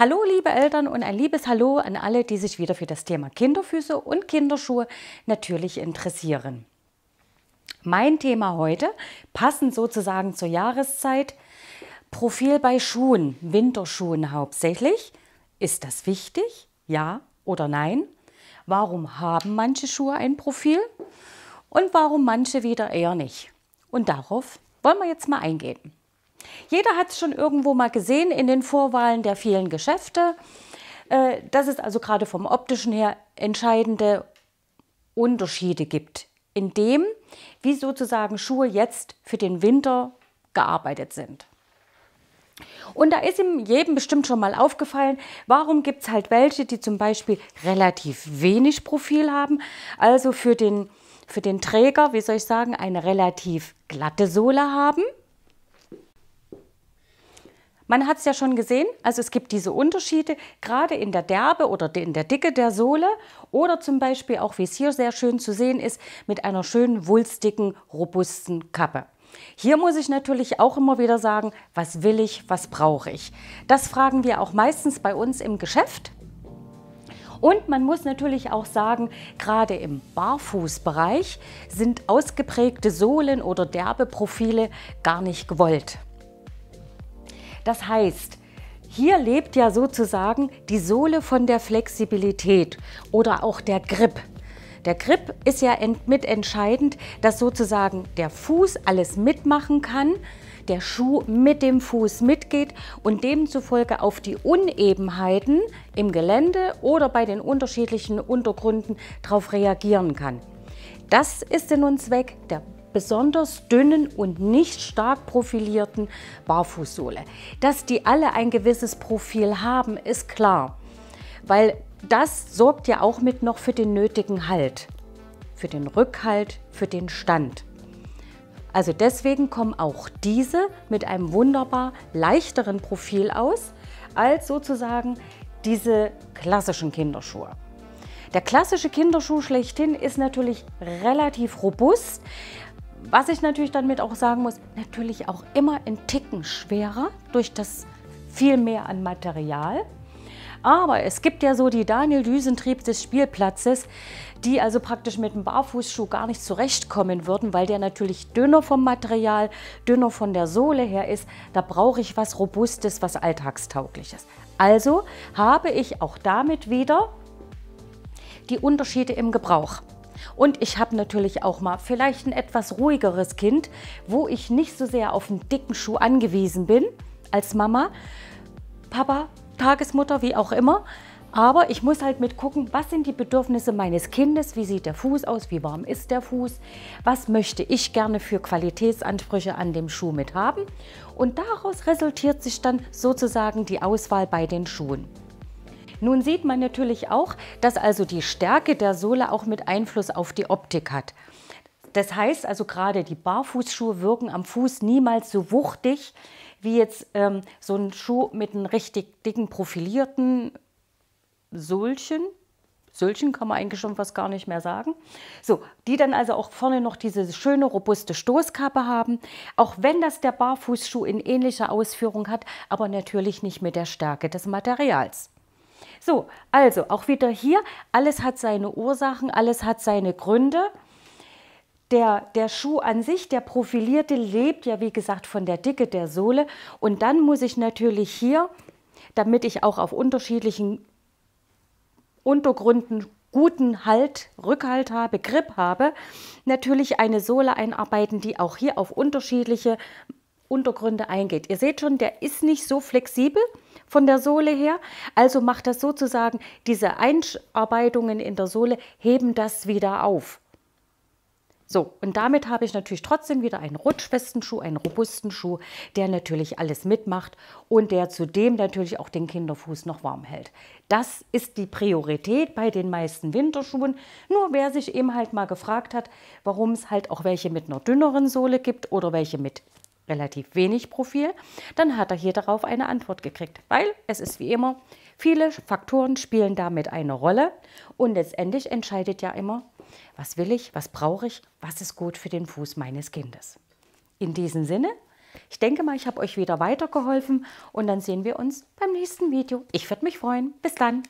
Hallo liebe Eltern und ein liebes Hallo an alle, die sich wieder für das Thema Kinderfüße und Kinderschuhe natürlich interessieren. Mein Thema heute, passend sozusagen zur Jahreszeit, Profil bei Schuhen, Winterschuhen hauptsächlich. Ist das wichtig? Ja oder nein? Warum haben manche Schuhe ein Profil und warum manche wieder eher nicht? Und darauf wollen wir jetzt mal eingehen. Jeder hat es schon irgendwo mal gesehen in den Vorwahlen der vielen Geschäfte. Äh, dass es also gerade vom optischen her entscheidende Unterschiede gibt, in dem, wie sozusagen Schuhe jetzt für den Winter gearbeitet sind. Und da ist ihm jedem bestimmt schon mal aufgefallen, warum gibt es halt welche, die zum Beispiel relativ wenig Profil haben, also für den, für den Träger, wie soll ich sagen, eine relativ glatte Sohle haben man hat es ja schon gesehen, also es gibt diese Unterschiede, gerade in der Derbe oder in der Dicke der Sohle oder zum Beispiel auch, wie es hier sehr schön zu sehen ist, mit einer schönen, wulstigen, robusten Kappe. Hier muss ich natürlich auch immer wieder sagen, was will ich, was brauche ich. Das fragen wir auch meistens bei uns im Geschäft. Und man muss natürlich auch sagen, gerade im Barfußbereich sind ausgeprägte Sohlen oder derbe Profile gar nicht gewollt. Das heißt, hier lebt ja sozusagen die Sohle von der Flexibilität oder auch der Grip. Der Grip ist ja mitentscheidend, dass sozusagen der Fuß alles mitmachen kann, der Schuh mit dem Fuß mitgeht und demzufolge auf die Unebenheiten im Gelände oder bei den unterschiedlichen Untergründen darauf reagieren kann. Das ist Sinn und Zweck der besonders dünnen und nicht stark profilierten Barfußsohle. Dass die alle ein gewisses Profil haben, ist klar, weil das sorgt ja auch mit noch für den nötigen Halt, für den Rückhalt, für den Stand. Also deswegen kommen auch diese mit einem wunderbar leichteren Profil aus als sozusagen diese klassischen Kinderschuhe. Der klassische Kinderschuh schlechthin ist natürlich relativ robust. Was ich natürlich damit auch sagen muss, natürlich auch immer in Ticken schwerer durch das viel mehr an Material. Aber es gibt ja so die Daniel-Düsentrieb des Spielplatzes, die also praktisch mit dem Barfußschuh gar nicht zurechtkommen würden, weil der natürlich dünner vom Material, dünner von der Sohle her ist. Da brauche ich was Robustes, was Alltagstaugliches. Also habe ich auch damit wieder die Unterschiede im Gebrauch. Und ich habe natürlich auch mal vielleicht ein etwas ruhigeres Kind, wo ich nicht so sehr auf einen dicken Schuh angewiesen bin als Mama, Papa, Tagesmutter, wie auch immer. Aber ich muss halt mitgucken, was sind die Bedürfnisse meines Kindes, wie sieht der Fuß aus, wie warm ist der Fuß, was möchte ich gerne für Qualitätsansprüche an dem Schuh mit haben. Und daraus resultiert sich dann sozusagen die Auswahl bei den Schuhen. Nun sieht man natürlich auch, dass also die Stärke der Sohle auch mit Einfluss auf die Optik hat. Das heißt also gerade die Barfußschuhe wirken am Fuß niemals so wuchtig wie jetzt ähm, so ein Schuh mit einem richtig dicken profilierten Sohlchen. Söhlchen kann man eigentlich schon fast gar nicht mehr sagen. So, die dann also auch vorne noch diese schöne, robuste Stoßkappe haben, auch wenn das der Barfußschuh in ähnlicher Ausführung hat, aber natürlich nicht mit der Stärke des Materials. So, also auch wieder hier, alles hat seine Ursachen, alles hat seine Gründe. Der, der Schuh an sich, der profilierte, lebt ja wie gesagt von der Dicke der Sohle. Und dann muss ich natürlich hier, damit ich auch auf unterschiedlichen Untergründen guten Halt, Rückhalt habe, Grip habe, natürlich eine Sohle einarbeiten, die auch hier auf unterschiedliche Untergründe eingeht. Ihr seht schon, der ist nicht so flexibel von der Sohle her. Also macht das sozusagen, diese Einarbeitungen in der Sohle heben das wieder auf. So, und damit habe ich natürlich trotzdem wieder einen rutschfesten Schuh, einen robusten Schuh, der natürlich alles mitmacht und der zudem natürlich auch den Kinderfuß noch warm hält. Das ist die Priorität bei den meisten Winterschuhen. Nur wer sich eben halt mal gefragt hat, warum es halt auch welche mit einer dünneren Sohle gibt oder welche mit relativ wenig Profil, dann hat er hier darauf eine Antwort gekriegt, weil es ist wie immer, viele Faktoren spielen damit eine Rolle und letztendlich entscheidet ja immer, was will ich, was brauche ich, was ist gut für den Fuß meines Kindes. In diesem Sinne, ich denke mal, ich habe euch wieder weitergeholfen und dann sehen wir uns beim nächsten Video. Ich würde mich freuen. Bis dann.